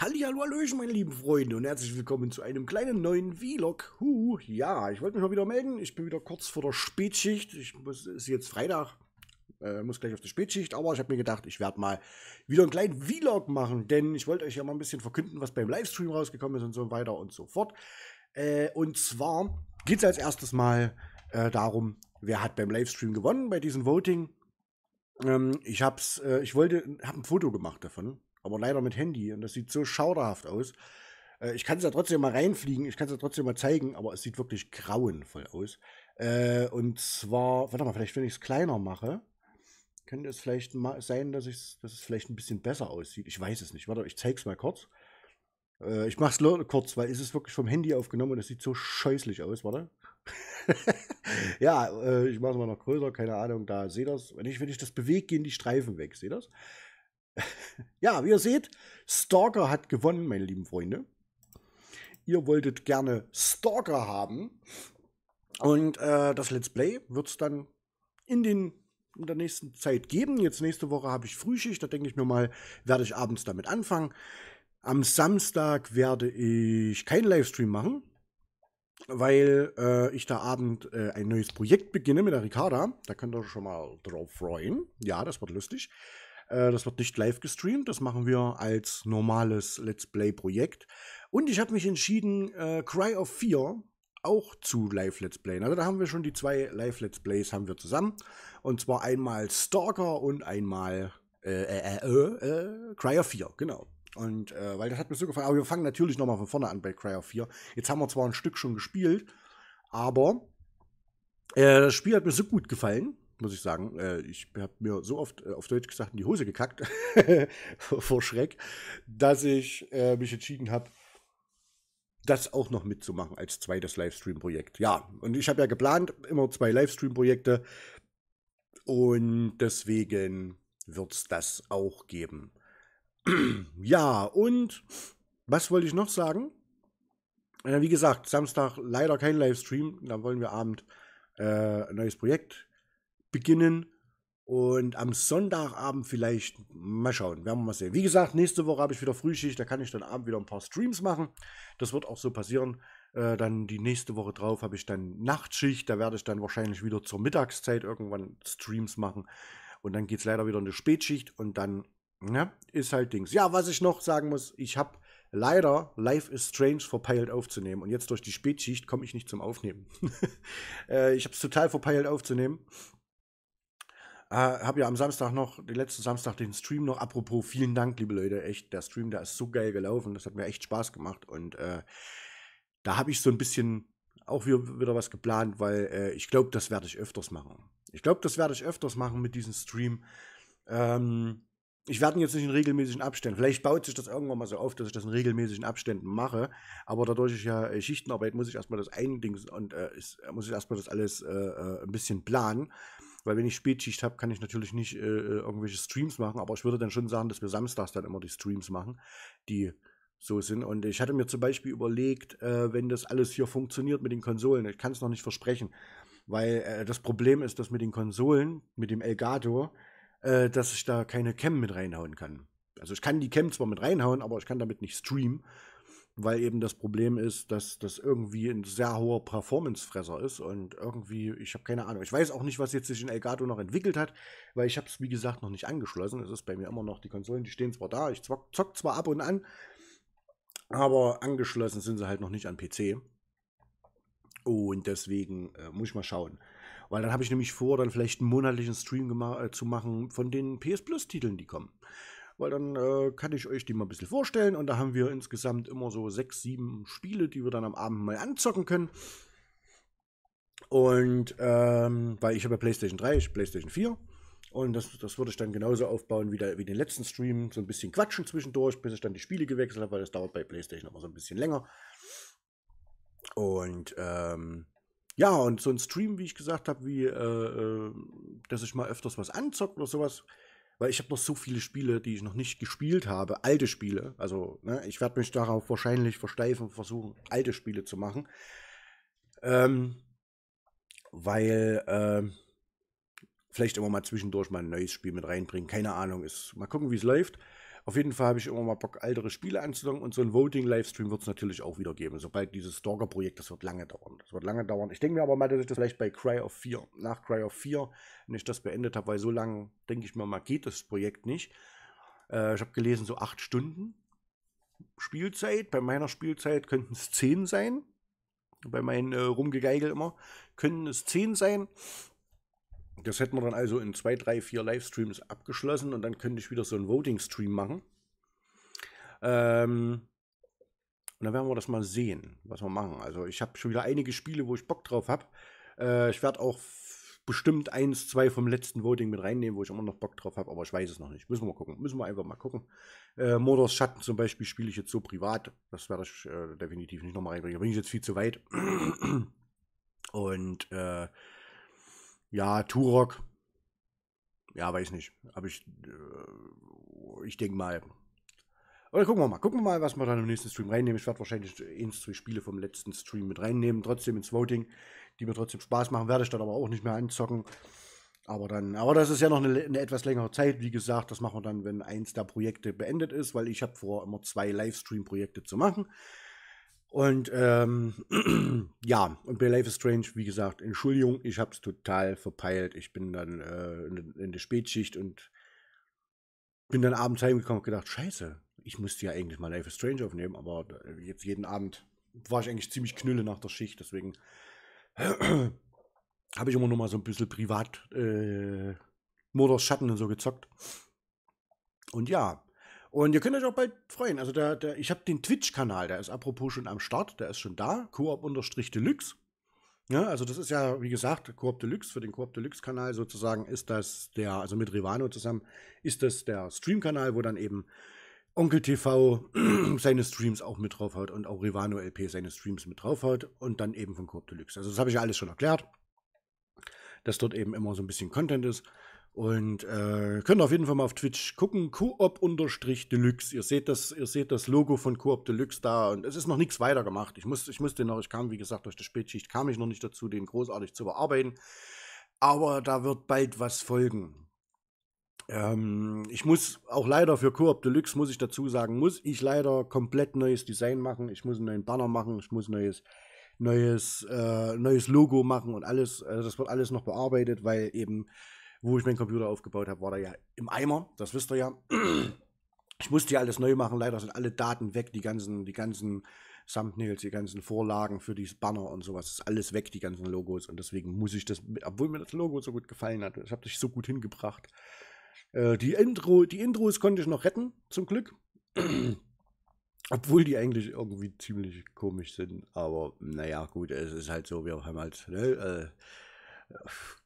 Hallihallo, Hallöchen, meine lieben Freunde und herzlich willkommen zu einem kleinen neuen Vlog. Huh, ja, ich wollte mich mal wieder melden. Ich bin wieder kurz vor der Spätschicht. Ich muss, es ist jetzt Freitag, äh, muss gleich auf die Spätschicht, aber ich habe mir gedacht, ich werde mal wieder einen kleinen Vlog machen, denn ich wollte euch ja mal ein bisschen verkünden, was beim Livestream rausgekommen ist und so weiter und so fort. Äh, und zwar geht es als erstes mal äh, darum, wer hat beim Livestream gewonnen bei diesem Voting. Ähm, ich, hab's, äh, ich wollte, habe ein Foto gemacht davon aber leider mit Handy. Und das sieht so schauderhaft aus. Äh, ich kann es ja trotzdem mal reinfliegen, ich kann es ja trotzdem mal zeigen, aber es sieht wirklich grauenvoll aus. Äh, und zwar, warte mal, vielleicht wenn ich es kleiner mache, könnte es vielleicht mal sein, dass, dass es vielleicht ein bisschen besser aussieht. Ich weiß es nicht. Warte, ich zeige es mal kurz. Äh, ich mache es kurz, weil es ist wirklich vom Handy aufgenommen und es sieht so scheußlich aus. Warte. Mhm. ja, äh, ich mache es mal noch größer, keine Ahnung, da seht ihr das. Wenn ich, wenn ich das bewege, gehen die Streifen weg, seht ihr das? ja, wie ihr seht, Stalker hat gewonnen, meine lieben Freunde. Ihr wolltet gerne Stalker haben. Und äh, das Let's Play wird es dann in, den, in der nächsten Zeit geben. Jetzt nächste Woche habe ich Frühschicht, da denke ich mir mal, werde ich abends damit anfangen. Am Samstag werde ich keinen Livestream machen, weil äh, ich da Abend äh, ein neues Projekt beginne mit der Ricarda. Da könnt ihr schon mal drauf freuen. Ja, das wird lustig. Äh, das wird nicht live gestreamt, das machen wir als normales Let's Play-Projekt. Und ich habe mich entschieden, äh, Cry of Fear auch zu Live Let's Playen. Also da haben wir schon die zwei Live Let's Plays haben wir zusammen. Und zwar einmal Stalker und einmal äh, äh, äh, äh, äh Cry of Fear, genau. Und äh, weil das hat mir so gefallen. Aber wir fangen natürlich nochmal von vorne an bei Cry of 4. Jetzt haben wir zwar ein Stück schon gespielt, aber äh, das Spiel hat mir so gut gefallen, muss ich sagen. Äh, ich habe mir so oft äh, auf Deutsch gesagt in die Hose gekackt vor Schreck, dass ich äh, mich entschieden habe, das auch noch mitzumachen als zweites Livestream-Projekt. Ja, und ich habe ja geplant, immer zwei Livestream-Projekte. Und deswegen wird es das auch geben. ja, und was wollte ich noch sagen? Äh, wie gesagt, Samstag leider kein Livestream. Da wollen wir Abend äh, ein neues Projekt beginnen. Und am Sonntagabend vielleicht mal schauen, werden wir mal sehen. Wie gesagt, nächste Woche habe ich wieder Frühschicht, da kann ich dann abend wieder ein paar Streams machen. Das wird auch so passieren. Äh, dann die nächste Woche drauf habe ich dann Nachtschicht, da werde ich dann wahrscheinlich wieder zur Mittagszeit irgendwann Streams machen. Und dann geht es leider wieder in die Spätschicht und dann ja, ne, ist halt Dings. Ja, was ich noch sagen muss, ich habe leider Life is Strange verpeilt aufzunehmen. Und jetzt durch die Spätschicht komme ich nicht zum Aufnehmen. äh, ich habe es total verpeilt aufzunehmen. Äh, habe ja am Samstag noch, den letzten Samstag, den Stream noch. Apropos, vielen Dank, liebe Leute. Echt, der Stream, der ist so geil gelaufen. Das hat mir echt Spaß gemacht. Und äh, da habe ich so ein bisschen auch wieder was geplant, weil äh, ich glaube, das werde ich öfters machen. Ich glaube, das werde ich öfters machen mit diesem Stream. Ähm, ich werde ihn jetzt nicht in regelmäßigen Abständen. Vielleicht baut sich das irgendwann mal so auf, dass ich das in regelmäßigen Abständen mache. Aber dadurch ich ja äh, Schichtenarbeit muss ich erstmal das eindingsen und äh, muss ich erstmal das alles äh, äh ein bisschen planen. Weil wenn ich Spätschicht habe, kann ich natürlich nicht äh, äh, irgendwelche Streams machen, aber ich würde dann schon sagen, dass wir samstags dann immer die Streams machen, die so sind. Und ich hatte mir zum Beispiel überlegt, äh, wenn das alles hier funktioniert mit den Konsolen, ich kann es noch nicht versprechen, weil äh, das Problem ist, dass mit den Konsolen, mit dem Elgato, äh, dass ich da keine Cam mit reinhauen kann. Also ich kann die Cam zwar mit reinhauen, aber ich kann damit nicht streamen weil eben das Problem ist, dass das irgendwie ein sehr hoher Performance-Fresser ist und irgendwie, ich habe keine Ahnung. Ich weiß auch nicht, was jetzt sich in Elgato noch entwickelt hat, weil ich habe es, wie gesagt, noch nicht angeschlossen. Es ist bei mir immer noch, die Konsolen, die stehen zwar da, ich zock, zock zwar ab und an, aber angeschlossen sind sie halt noch nicht an PC. Und deswegen äh, muss ich mal schauen. Weil dann habe ich nämlich vor, dann vielleicht einen monatlichen Stream äh, zu machen von den PS Plus Titeln, die kommen weil dann äh, kann ich euch die mal ein bisschen vorstellen. Und da haben wir insgesamt immer so sechs, sieben Spiele, die wir dann am Abend mal anzocken können. Und ähm, weil ich habe ja PlayStation 3, ich PlayStation 4. Und das, das würde ich dann genauso aufbauen wie, der, wie den letzten Stream. So ein bisschen quatschen zwischendurch, bis ich dann die Spiele gewechselt habe, weil das dauert bei PlayStation immer so ein bisschen länger. Und ähm, ja, und so ein Stream, wie ich gesagt habe, wie äh, äh dass ich mal öfters was anzocke oder sowas, weil ich habe noch so viele Spiele, die ich noch nicht gespielt habe, alte Spiele. Also ne, ich werde mich darauf wahrscheinlich versteifen, und versuchen, alte Spiele zu machen. Ähm, weil ähm, vielleicht immer mal zwischendurch mal ein neues Spiel mit reinbringen. Keine Ahnung, ist mal gucken, wie es läuft. Auf jeden Fall habe ich immer mal Bock, ältere Spiele anzulangen und so ein Voting-Livestream wird es natürlich auch wieder geben. Sobald dieses Stalker-Projekt, das wird lange dauern. Das wird lange dauern. Ich denke mir aber mal, dass ich das vielleicht bei Cry of 4, nach Cry of 4, wenn ich das beendet habe, weil so lange, denke ich mir mal, geht das Projekt nicht. Äh, ich habe gelesen, so acht Stunden Spielzeit. Bei meiner Spielzeit könnten es zehn sein. Bei meinen äh, Rumgegeigel immer. Können es zehn sein. Das hätten wir dann also in zwei, drei, vier Livestreams abgeschlossen und dann könnte ich wieder so einen Voting-Stream machen. Ähm, und dann werden wir das mal sehen, was wir machen. Also ich habe schon wieder einige Spiele, wo ich Bock drauf habe. Äh, ich werde auch bestimmt eins, zwei vom letzten Voting mit reinnehmen, wo ich immer noch Bock drauf habe, aber ich weiß es noch nicht. Müssen wir mal gucken. Müssen wir einfach mal gucken. Äh, Mordors Schatten zum Beispiel spiele ich jetzt so privat. Das werde ich äh, definitiv nicht nochmal reinbringen. Da bin ich jetzt viel zu weit. Und äh, ja, Turok. Ja, weiß nicht. Aber ich, äh, ich denke mal. Oder gucken wir mal. Gucken wir mal, was wir dann im nächsten Stream reinnehmen. Ich werde wahrscheinlich eins, zwei Spiele vom letzten Stream mit reinnehmen. Trotzdem ins Voting. Die mir trotzdem Spaß machen. Werde ich dann aber auch nicht mehr anzocken. Aber dann, aber das ist ja noch eine, eine, etwas längere Zeit. Wie gesagt, das machen wir dann, wenn eins der Projekte beendet ist, weil ich habe vor, immer zwei Livestream-Projekte zu machen. Und ähm, ja, und bei Life is Strange, wie gesagt, Entschuldigung, ich habe es total verpeilt. Ich bin dann äh, in, in der Spätschicht und bin dann abends heimgekommen und gedacht, scheiße, ich musste ja eigentlich mal Life is Strange aufnehmen, aber äh, jetzt jeden Abend war ich eigentlich ziemlich knülle nach der Schicht, deswegen habe ich immer noch mal so ein bisschen privat äh, Mordor Schatten und so gezockt. Und ja, und ihr könnt euch auch bald freuen. Also da, da, ich habe den Twitch-Kanal, der ist apropos schon am Start, der ist schon da, Koop-Deluxe. Ja, also das ist ja, wie gesagt, Koop Deluxe, für den Koop Deluxe-Kanal sozusagen ist das der, also mit Rivano zusammen, ist das der Stream-Kanal, wo dann eben Onkel TV seine Streams auch mit draufhaut und auch Rivano LP seine Streams mit draufhaut und dann eben von Coop Deluxe. Also das habe ich ja alles schon erklärt, dass dort eben immer so ein bisschen Content ist. Und äh, könnt auf jeden Fall mal auf Twitch gucken. Coop-Deluxe. Ihr seht das, ihr seht das Logo von Coop Deluxe da und es ist noch nichts weiter gemacht. Ich musste ich muss noch, ich kam, wie gesagt, durch die Spätschicht kam ich noch nicht dazu, den großartig zu bearbeiten. Aber da wird bald was folgen. Ähm, ich muss auch leider für Coop Deluxe, muss ich dazu sagen, muss ich leider komplett neues Design machen. Ich muss einen neuen Banner machen, ich muss neues neues, äh, neues Logo machen und alles. Also das wird alles noch bearbeitet, weil eben wo ich meinen Computer aufgebaut habe, war da ja im Eimer, das wisst ihr ja. Ich musste ja alles neu machen, leider sind alle Daten weg, die ganzen, die ganzen Thumbnails, die ganzen Vorlagen für die Banner und sowas, ist alles weg, die ganzen Logos. Und deswegen muss ich das, obwohl mir das Logo so gut gefallen hat, ich habe das so gut hingebracht. Äh, die, Intro, die Intros konnte ich noch retten, zum Glück. Obwohl die eigentlich irgendwie ziemlich komisch sind, aber naja, gut, es ist halt so, wir haben halt, ne, äh,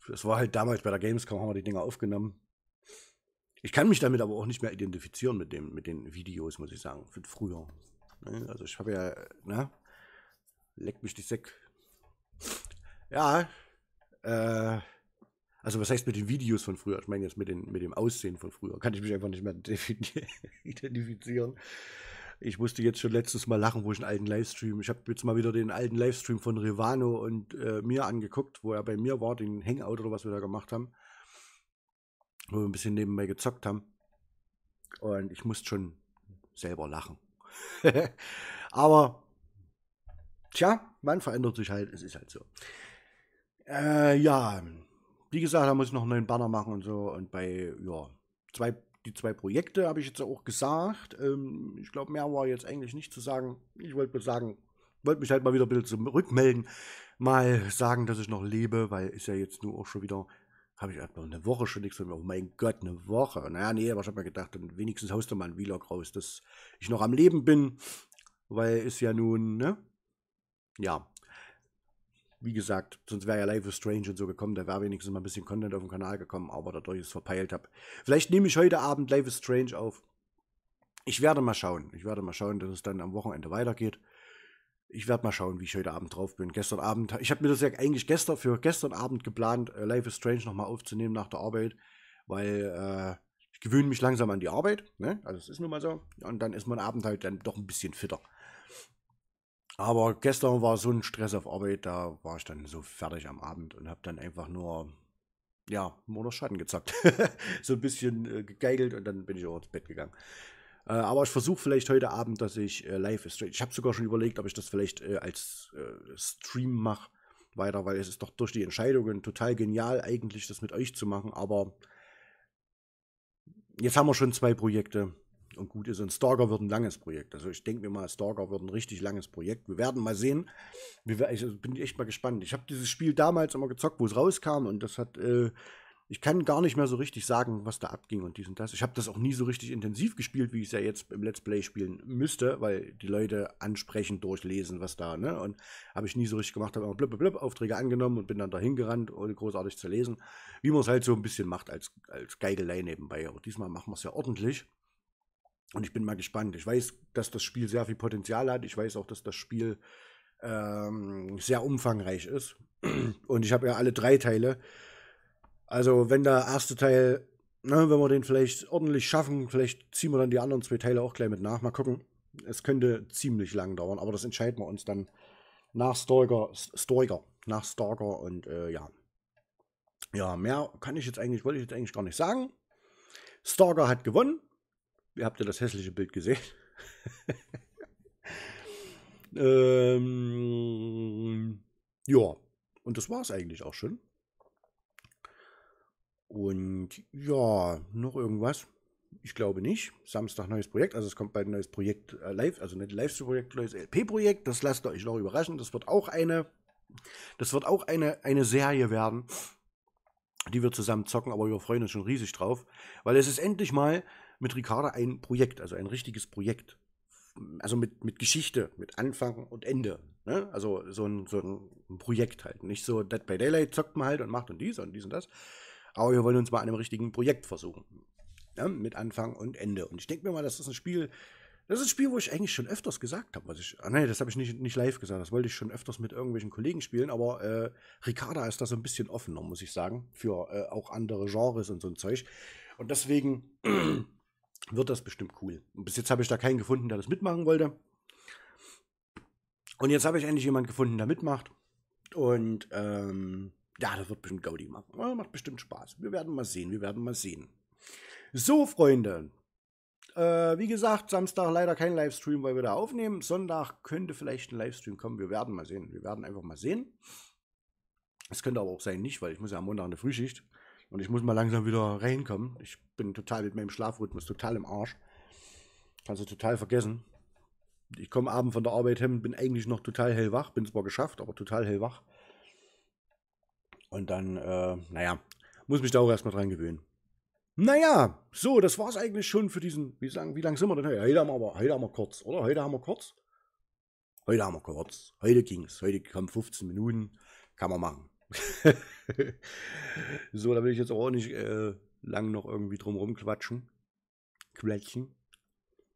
das war halt damals bei der Gamescom, haben wir die Dinger aufgenommen. Ich kann mich damit aber auch nicht mehr identifizieren mit, dem, mit den Videos, muss ich sagen, von früher. Ne? Also ich habe ja, ne? Leck mich die Säck. Ja, äh, also was heißt mit den Videos von früher? Ich meine jetzt mit, den, mit dem Aussehen von früher. Kann ich mich einfach nicht mehr identifizieren. Ich musste jetzt schon letztes Mal lachen, wo ich einen alten Livestream, ich habe jetzt mal wieder den alten Livestream von Rivano und äh, mir angeguckt, wo er bei mir war, den Hangout oder was wir da gemacht haben, wo wir ein bisschen nebenbei gezockt haben. Und ich musste schon selber lachen. Aber, tja, man verändert sich halt, es ist halt so. Äh, ja, wie gesagt, da muss ich noch einen neuen Banner machen und so. Und bei, ja, zwei die zwei Projekte habe ich jetzt auch gesagt. Ähm, ich glaube, mehr war jetzt eigentlich nicht zu sagen. Ich wollte nur sagen, wollte mich halt mal wieder ein bisschen zurückmelden. Mal sagen, dass ich noch lebe, weil ist ja jetzt nur auch schon wieder, habe ich einfach eine Woche schon nichts von mir. Oh mein Gott, eine Woche. Naja, nee, aber ich habe mir gedacht, dann wenigstens haust du mal einen Vlog raus, dass ich noch am Leben bin. Weil ist ja nun, ne? Ja, wie gesagt, sonst wäre ja Life is Strange und so gekommen, da wäre wenigstens mal ein bisschen Content auf den Kanal gekommen, aber dadurch ist es verpeilt habe. Vielleicht nehme ich heute Abend Life is Strange auf. Ich werde mal schauen. Ich werde mal schauen, dass es dann am Wochenende weitergeht. Ich werde mal schauen, wie ich heute Abend drauf bin. Gestern Abend, ich habe mir das ja eigentlich gestern für gestern Abend geplant, äh, Life is Strange nochmal aufzunehmen nach der Arbeit, weil äh, ich gewöhne mich langsam an die Arbeit. Ne? Also es ist nun mal so. Und dann ist mein Abend halt dann doch ein bisschen fitter. Aber gestern war so ein Stress auf Arbeit, da war ich dann so fertig am Abend und habe dann einfach nur, ja, nur noch Schatten gezockt. so ein bisschen äh, gegeigelt und dann bin ich auch ins Bett gegangen. Äh, aber ich versuche vielleicht heute Abend, dass ich äh, live ist. Ich habe sogar schon überlegt, ob ich das vielleicht äh, als äh, Stream mache weiter, weil es ist doch durch die Entscheidungen total genial, eigentlich das mit euch zu machen. Aber jetzt haben wir schon zwei Projekte und gut ist. Und Stalker wird ein langes Projekt. Also ich denke mir mal, Stalker wird ein richtig langes Projekt. Wir werden mal sehen. Ich bin echt mal gespannt. Ich habe dieses Spiel damals immer gezockt, wo es rauskam und das hat... Äh, ich kann gar nicht mehr so richtig sagen, was da abging und dies und das. Ich habe das auch nie so richtig intensiv gespielt, wie ich es ja jetzt im Let's Play spielen müsste, weil die Leute ansprechend durchlesen, was da, ne? Und habe ich nie so richtig gemacht, habe immer blub, blub, Aufträge angenommen und bin dann dahin gerannt, ohne großartig zu lesen. Wie man es halt so ein bisschen macht als, als Geigelei nebenbei. Aber diesmal machen wir es ja ordentlich. Und ich bin mal gespannt. Ich weiß, dass das Spiel sehr viel Potenzial hat. Ich weiß auch, dass das Spiel ähm, sehr umfangreich ist. Und ich habe ja alle drei Teile. Also, wenn der erste Teil, ne, wenn wir den vielleicht ordentlich schaffen, vielleicht ziehen wir dann die anderen zwei Teile auch gleich mit nach. Mal gucken. Es könnte ziemlich lang dauern, aber das entscheiden wir uns dann nach Stalker, Stalker, nach Stalker und äh, ja. Ja, mehr kann ich jetzt eigentlich, wollte ich jetzt eigentlich gar nicht sagen. Stalker hat gewonnen. Ihr habt ja das hässliche Bild gesehen. ähm, ja, und das war es eigentlich auch schon. Und ja, noch irgendwas? Ich glaube nicht. Samstag neues Projekt. Also es kommt bald ein neues Projekt äh, live, also nicht Livestream-Projekt, neues LP-Projekt. Das lasst euch noch überraschen. Das wird auch eine, das wird auch eine, eine Serie werden, die wir zusammen zocken, aber wir freuen uns schon riesig drauf. Weil es ist endlich mal mit Ricarda ein Projekt, also ein richtiges Projekt. Also mit, mit Geschichte, mit Anfang und Ende. Ne? Also so ein, so ein Projekt halt. Nicht so Dead by Daylight zockt man halt und macht und dies und dies und das. Aber wir wollen uns mal an einem richtigen Projekt versuchen. Ne? Mit Anfang und Ende. Und ich denke mir mal, das ist ein Spiel, das ist ein Spiel, wo ich eigentlich schon öfters gesagt habe, was ich. Ah nee, das habe ich nicht, nicht live gesagt. Das wollte ich schon öfters mit irgendwelchen Kollegen spielen, aber äh, Ricarda ist da so ein bisschen offener, muss ich sagen, für äh, auch andere Genres und so ein Zeug. Und deswegen wird das bestimmt cool. Und bis jetzt habe ich da keinen gefunden, der das mitmachen wollte. Und jetzt habe ich endlich jemanden gefunden, der mitmacht. Und ähm, ja, das wird bestimmt Gaudi machen. Das macht bestimmt Spaß. Wir werden mal sehen, wir werden mal sehen. So, Freunde. Äh, wie gesagt, Samstag leider kein Livestream, weil wir da aufnehmen. Sonntag könnte vielleicht ein Livestream kommen. Wir werden mal sehen. Wir werden einfach mal sehen. Es könnte aber auch sein, nicht, weil ich muss ja am Montag eine Frühschicht. Und ich muss mal langsam wieder reinkommen. Ich bin total mit meinem Schlafrhythmus total im Arsch. Kannst du total vergessen. Ich komme abends von der Arbeit hin, bin eigentlich noch total hellwach. Bin zwar geschafft, aber total hellwach. Und dann, äh, naja, muss mich da auch erstmal dran gewöhnen. Naja, so, das war's eigentlich schon für diesen. Wie lang, wie lang sind wir denn? Heute haben wir heute haben wir kurz, oder? Heute haben wir kurz. Heute haben wir kurz. Heute ging's. Heute kamen 15 Minuten. Kann man machen. so, da will ich jetzt auch nicht äh, lang noch irgendwie drum rumquatschen. Quatschen.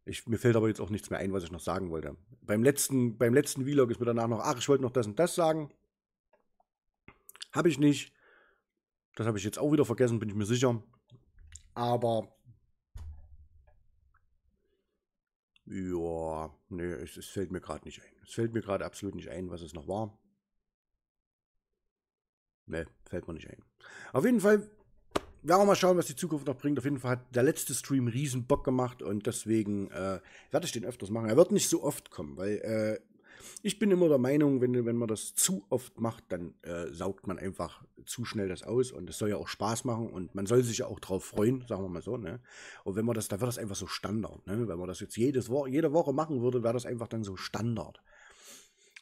Ich, mir fällt aber jetzt auch nichts mehr ein, was ich noch sagen wollte. Beim letzten, beim letzten Vlog ist mir danach noch, ach, ich wollte noch das und das sagen. Habe ich nicht. Das habe ich jetzt auch wieder vergessen, bin ich mir sicher. Aber. Ja, nee, es, es fällt mir gerade nicht ein. Es fällt mir gerade absolut nicht ein, was es noch war. Ne, fällt mir nicht ein. Auf jeden Fall, wir werden wir mal schauen, was die Zukunft noch bringt. Auf jeden Fall hat der letzte Stream riesen Bock gemacht und deswegen äh, werde ich den öfters machen. Er wird nicht so oft kommen, weil äh, ich bin immer der Meinung, wenn, wenn man das zu oft macht, dann äh, saugt man einfach zu schnell das aus und es soll ja auch Spaß machen und man soll sich ja auch drauf freuen, sagen wir mal so. Ne? Und wenn man das, da wird das einfach so Standard. Ne? Wenn man das jetzt jedes Wo jede Woche machen würde, wäre das einfach dann so Standard.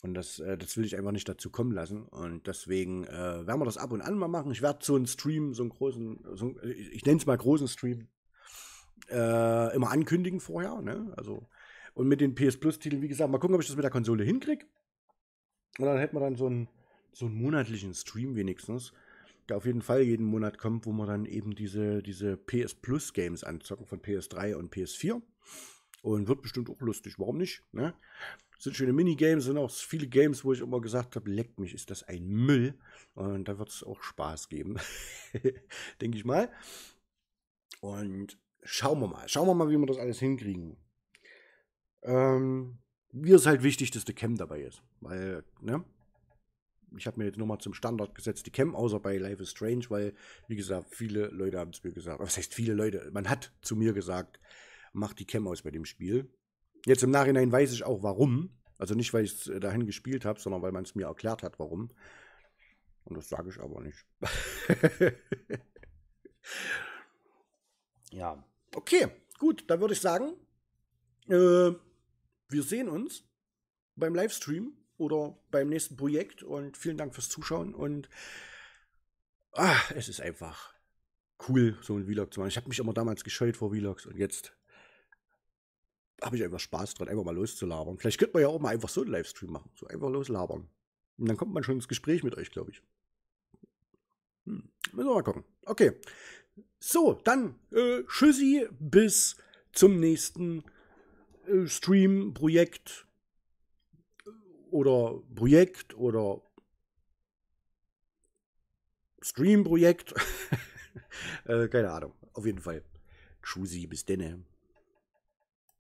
Und das, äh, das will ich einfach nicht dazu kommen lassen. Und deswegen äh, werden wir das ab und an mal machen. Ich werde so einen Stream, so einen großen, so einen, ich, äh, ich nenne es mal großen Stream, äh, immer ankündigen vorher. Ne? Also, und mit den PS Plus-Titeln, wie gesagt, mal gucken, ob ich das mit der Konsole hinkriege. Und dann hätten wir dann so einen, so einen monatlichen Stream wenigstens, der auf jeden Fall jeden Monat kommt, wo wir dann eben diese, diese PS Plus-Games anzocken von PS3 und PS4. Und wird bestimmt auch lustig. Warum nicht? Ne? Sind schöne Minigames, sind auch viele Games, wo ich immer gesagt habe, leck mich, ist das ein Müll. Und da wird es auch Spaß geben. Denke ich mal. Und schauen wir mal. Schauen wir mal, wie wir das alles hinkriegen. Ähm, mir ist halt wichtig, dass die Cam dabei ist. Weil, ne? Ich habe mir jetzt nochmal zum Standard gesetzt, die Cam, außer bei Life is Strange, weil, wie gesagt, viele Leute haben es mir gesagt. Was heißt viele Leute? Man hat zu mir gesagt, macht die Cam aus bei dem Spiel. Jetzt im Nachhinein weiß ich auch warum. Also nicht, weil ich es äh, dahin gespielt habe, sondern weil man es mir erklärt hat, warum. Und das sage ich aber nicht. ja. Okay, gut, dann würde ich sagen, äh, wir sehen uns beim Livestream oder beim nächsten Projekt und vielen Dank fürs Zuschauen und ach, es ist einfach cool, so ein Vlog zu machen. Ich habe mich immer damals gescheut vor Vlogs und jetzt habe ich einfach Spaß dran, einfach mal loszulabern. Vielleicht könnte man ja auch mal einfach so einen Livestream machen. So einfach loslabern. Und dann kommt man schon ins Gespräch mit euch, glaube ich. Hm. Müssen wir mal gucken. Okay. So, dann äh, Tschüssi, bis zum nächsten äh, Stream, Projekt äh, oder Projekt oder Stream-Projekt. äh, keine Ahnung. Auf jeden Fall. Tschüssi, bis denne.